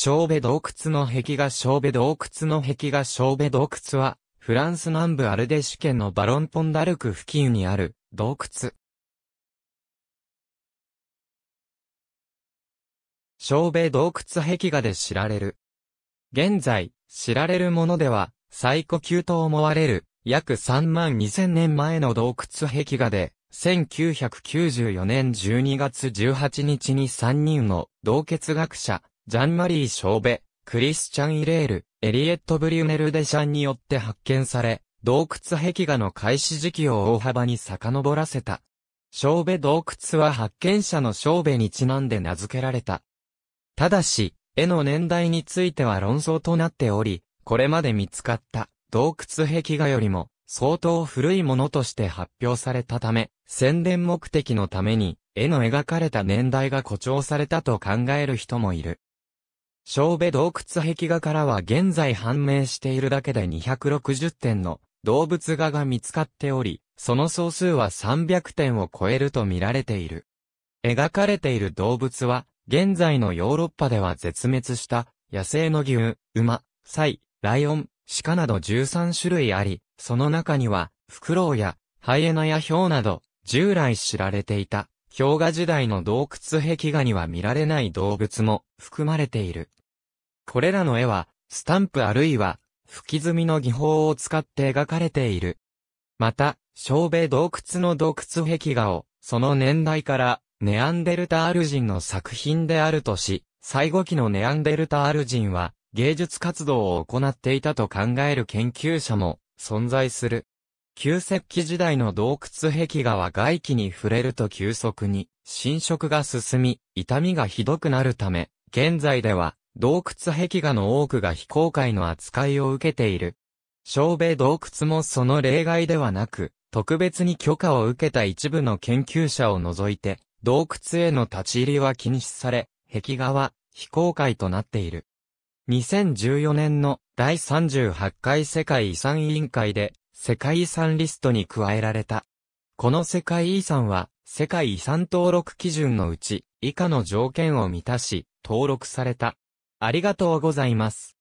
小部洞窟の壁画小部洞窟の壁画小部洞窟は、フランス南部アルデシュ県のバロンポンダルク付近にある洞窟。小部洞窟壁画で知られる。現在、知られるものでは、最古級と思われる、約3万2000年前の洞窟壁画で、1994年12月18日に3人の洞穴学者、ジャンマリー・ショーベ、クリスチャン・イレール、エリエット・ブリュネル・デシャンによって発見され、洞窟壁画の開始時期を大幅に遡らせた。ショーベ洞窟は発見者のショーベにちなんで名付けられた。ただし、絵の年代については論争となっており、これまで見つかった洞窟壁画よりも相当古いものとして発表されたため、宣伝目的のために絵の描かれた年代が誇張されたと考える人もいる。小部洞窟壁画からは現在判明しているだけで260点の動物画が見つかっており、その総数は300点を超えると見られている。描かれている動物は、現在のヨーロッパでは絶滅した野生の牛、馬、サイ、ライオン、鹿など13種類あり、その中には、フクロウやハイエナやヒョウなど、従来知られていた、氷河時代の洞窟壁画には見られない動物も含まれている。これらの絵は、スタンプあるいは、吹きみの技法を使って描かれている。また、小米洞窟の洞窟壁画を、その年代から、ネアンデルタール人の作品であるとし、最後期のネアンデルタール人は、芸術活動を行っていたと考える研究者も、存在する。旧石器時代の洞窟壁画は外気に触れると急速に、侵食が進み、痛みがひどくなるため、現在では、洞窟壁画の多くが非公開の扱いを受けている。小米洞窟もその例外ではなく、特別に許可を受けた一部の研究者を除いて、洞窟への立ち入りは禁止され、壁画は非公開となっている。2014年の第38回世界遺産委員会で世界遺産リストに加えられた。この世界遺産は世界遺産登録基準のうち以下の条件を満たし登録されたありがとうございます。